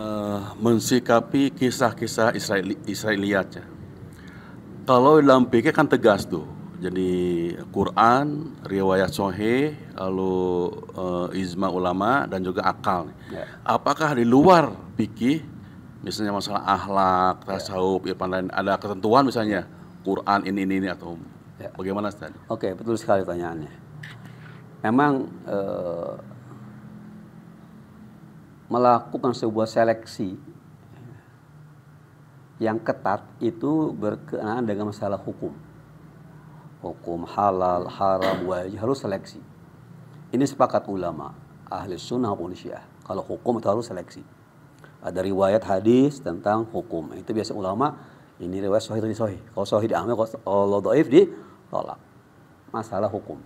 uh, mensikapi kisah-kisah Israel, Israeliatnya. Kalau dalam pikir kan tegas tuh. Jadi Quran, riwayat Sohe, lalu uh, ijma ulama dan juga akal. Yeah. Ya. Apakah di luar pikir, misalnya masalah ahlak, ya. tasawuf, yeah. irfan lain, ada ketentuan misalnya Quran ini ini, ini atau yeah. bagaimana Oke, okay, betul sekali pertanyaannya. Memang uh, melakukan sebuah seleksi yang ketat itu berkenaan dengan masalah hukum. Hukum halal, haram, wajib harus seleksi. Ini sepakat ulama, ahli sunnah wal syiah. Kalau hukum itu harus seleksi. Ada riwayat hadis tentang hukum. Itu biasa ulama, ini riwayat sohih dari sahih. Kalau sohih diambil, kalau do'if tolak. Masalah hukum.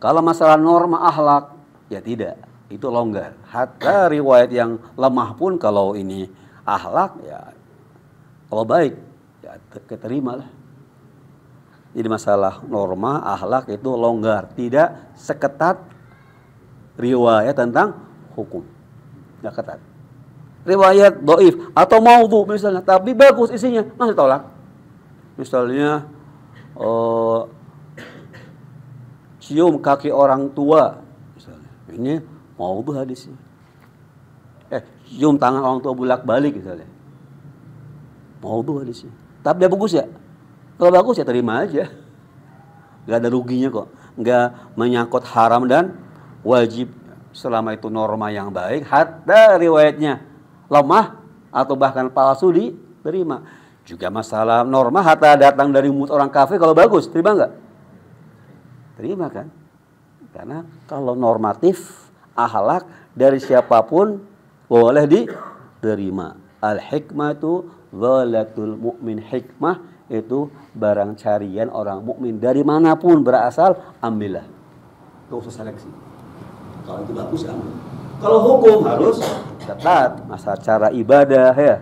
Kalau masalah norma ahlak, ya tidak itu longgar. Hatta riwayat yang lemah pun kalau ini ahlak ya kalau baik ya keterima lah. Jadi masalah norma ahlak itu longgar, tidak seketat riwayat tentang hukum. Tidak ketat. Riwayat doif atau maudhu misalnya, tapi bagus isinya, masih tolak. Misalnya uh, cium kaki orang tua misalnya. Ini mau sini, eh cium tangan orang tua bulak balik misalnya mau sini, tapi dia bagus ya kalau bagus ya terima aja nggak ada ruginya kok nggak menyangkut haram dan wajib selama itu norma yang baik hatta riwayatnya lemah atau bahkan palsu diterima juga masalah norma hatta datang dari mulut orang kafir kalau bagus terima nggak terima kan karena kalau normatif ahlak dari siapapun boleh diterima. Al hikmah itu zalatul mukmin hikmah itu barang carian orang mukmin dari manapun berasal ambillah. Tidak usah seleksi. Kalau itu bagus ambil. Kalau hukum harus ketat, masalah cara ibadah ya.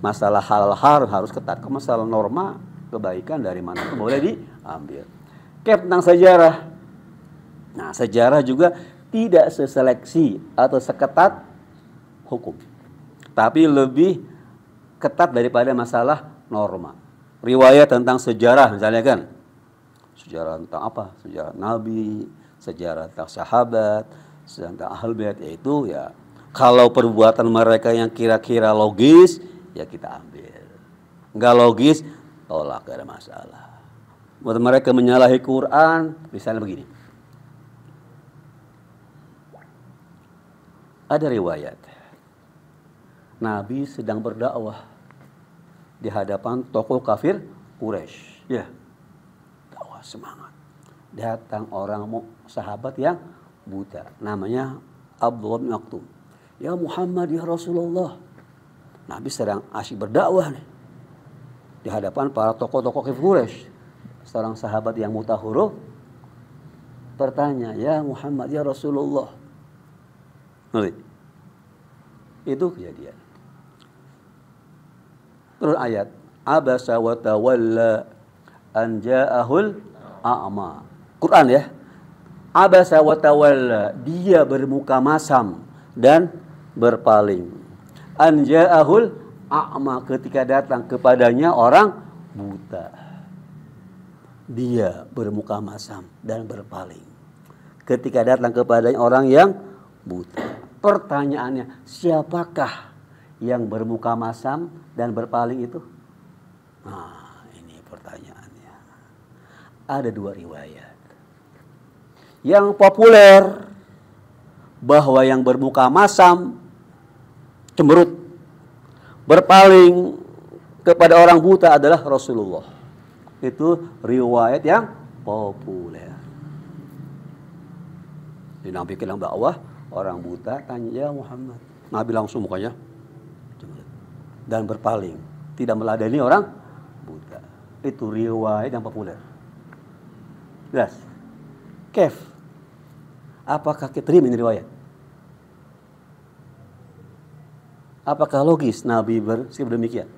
Masalah hal hal harus ketat. Ke masalah norma kebaikan dari mana boleh diambil. kep tentang sejarah. Nah, sejarah juga tidak seseleksi atau seketat hukum. Tapi lebih ketat daripada masalah norma. Riwayat tentang sejarah misalnya kan. Sejarah tentang apa? Sejarah nabi, sejarah tentang sahabat, sejarah tentang ahl bait yaitu ya kalau perbuatan mereka yang kira-kira logis ya kita ambil. Enggak logis tolak gak ada masalah. Buat mereka menyalahi Quran misalnya begini. Ada riwayat Nabi sedang berdakwah di hadapan tokoh kafir Quraisy. Ya. Dakwah semangat. Datang orang sahabat yang buta. Namanya Abdullah bin Maktum. Ya Muhammad ya Rasulullah. Nabi sedang asyik berdakwah nih. Di hadapan para tokoh-tokoh kafir Quraisy. Seorang sahabat yang mutahuruf bertanya, "Ya Muhammad ya Rasulullah, Nanti. Itu kejadian. Terus ayat abasa wa tawalla anja'ahul a'ma. Quran ya. Abasa wa tawalla, dia bermuka masam dan berpaling. anjaahul a'ma ketika datang kepadanya orang buta. Dia bermuka masam dan berpaling. Ketika datang kepadanya orang yang buta. Pertanyaannya, siapakah yang bermuka masam dan berpaling itu? Nah, ini pertanyaannya. Ada dua riwayat. Yang populer bahwa yang bermuka masam cemberut berpaling kepada orang buta adalah Rasulullah. Itu riwayat yang populer. yang dakwah orang buta tanya ya Muhammad Nabi langsung mukanya dan berpaling tidak meladeni orang buta itu riwayat yang populer jelas kef apakah kita terima ini riwayat apakah logis Nabi bersikap demikian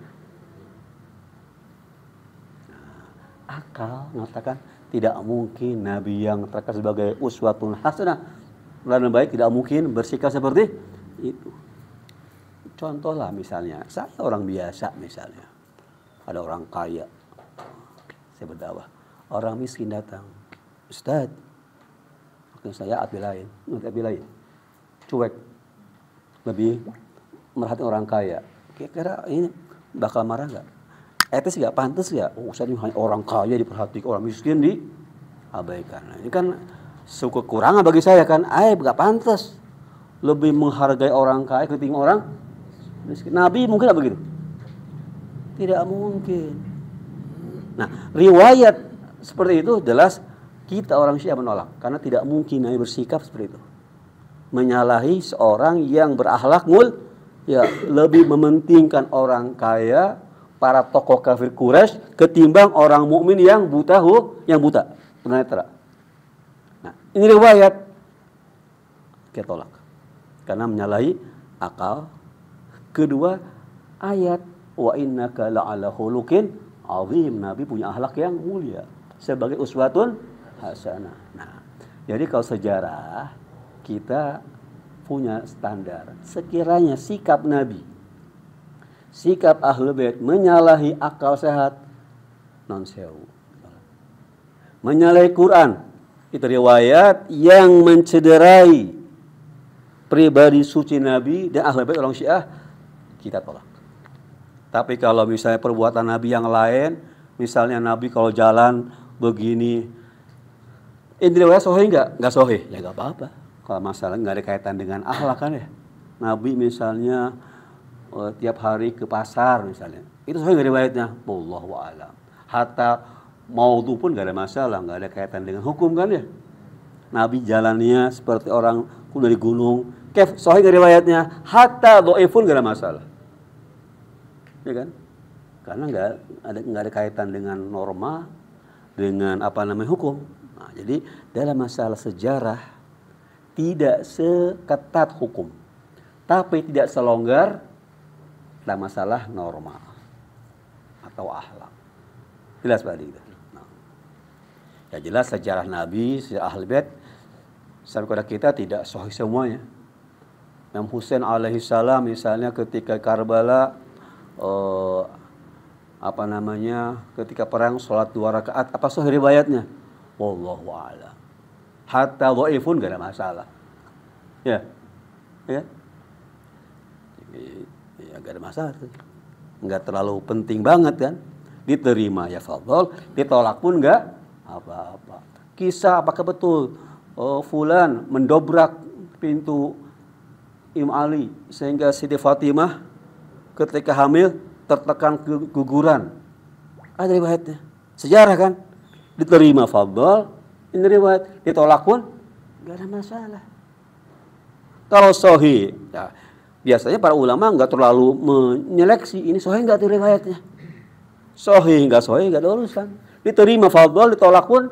nah, akal mengatakan tidak mungkin Nabi yang terkenal sebagai uswatun hasanah Lalu baik tidak mungkin bersikap seperti itu. Contohlah misalnya, saya orang biasa misalnya. Ada orang kaya. Saya berdakwah. Orang miskin datang. Ustaz, Mungkin saya api lain. Mungkin api lain. Cuek. Lebih merhati orang kaya. Kira-kira ini bakal marah gak? Etis gak? pantas ya? Oh, Ustaz ini hanya orang kaya diperhatikan, orang miskin diabaikan. Ini kan suku kekurangan bagi saya kan aib gak pantas lebih menghargai orang kaya ketimbang orang miskin nabi mungkin gak begitu tidak mungkin nah riwayat seperti itu jelas kita orang Syiah menolak karena tidak mungkin Nabi bersikap seperti itu menyalahi seorang yang berakhlak mul ya lebih mementingkan orang kaya para tokoh kafir Quraisy ketimbang orang mukmin yang buta hu, yang buta tunanetra Nah, ini riwayat kita tolak karena menyalahi akal. Kedua, ayat wa innaka la'ala khuluqin azim. Nabi punya akhlak yang mulia sebagai uswatun hasanah. Nah, jadi kalau sejarah kita punya standar. Sekiranya sikap Nabi, sikap ahlu bait menyalahi akal sehat, non sewu. Menyalahi Quran, itu riwayat yang mencederai pribadi suci Nabi dan ahli bait orang Syiah kita tolak. Tapi kalau misalnya perbuatan Nabi yang lain, misalnya Nabi kalau jalan begini, ini riwayat sohih nggak? Nggak sohih, ya nggak apa-apa. Kalau masalah nggak ada kaitan dengan ahlak kan ya. Nabi misalnya eh, tiap hari ke pasar misalnya, itu sohih nggak riwayatnya? Wallahu Hatta mau tu pun gak ada masalah, gak ada kaitan dengan hukum kan ya. Nabi jalannya seperti orang dari gunung. Kef, sohi dari riwayatnya. Hatta doa pun gak ada masalah. Ya kan? Karena gak ada gak ada kaitan dengan norma, dengan apa namanya hukum. Nah, jadi dalam masalah sejarah tidak seketat hukum, tapi tidak selonggar dalam masalah norma atau ahlak. Jelas Pak Adi? Ya jelas sejarah Nabi, sejarah Ahl sampai kepada kita tidak sahih semuanya. Imam alaihi salam misalnya ketika Karbala eh, apa namanya ketika perang sholat dua rakaat apa sahih riwayatnya? Wallahu a'lam. Hatta dhaifun gak ada masalah. Ya. Ya. Ya gak ada masalah. Enggak terlalu penting banget kan. Diterima ya fadhol, ditolak pun enggak apa-apa. Kisah apakah betul uh, Fulan mendobrak pintu Imam Ali sehingga Siti Fatimah ketika hamil tertekan keguguran Ada riwayatnya. Sejarah kan? Diterima fadl, ini riwayat. Ditolak pun gak ada masalah. Kalau sohi, ya, biasanya para ulama nggak terlalu menyeleksi ini sohi nggak tuh riwayatnya. Sohi nggak sohi nggak ada urusan diterima fadl, ditolak pun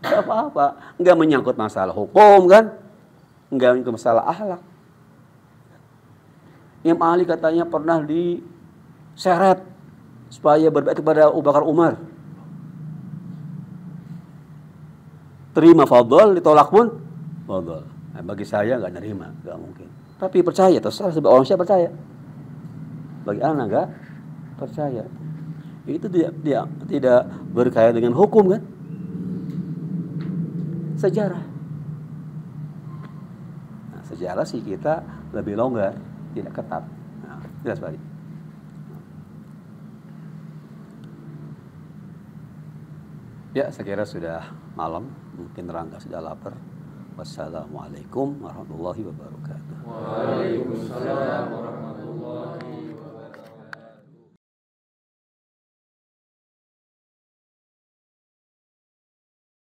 nggak apa-apa. Nggak menyangkut masalah hukum kan? Nggak menyangkut masalah akhlak. Imam Ali katanya pernah diseret supaya berbaik kepada Abu Bakar Umar. Terima fadl, ditolak pun fadl. Nah, bagi saya nggak nerima, nggak mungkin. Tapi percaya, terserah sebab orang saya percaya. Bagi anak nggak percaya itu tidak tidak tidak berkaitan dengan hukum kan sejarah nah, sejarah sih kita lebih longgar tidak ketat nah, jelas balik Ya, saya kira sudah malam, mungkin Rangga sudah lapar. Wassalamualaikum warahmatullahi wabarakatuh. Waalaikumsalam warahmatullahi wabarakatuh.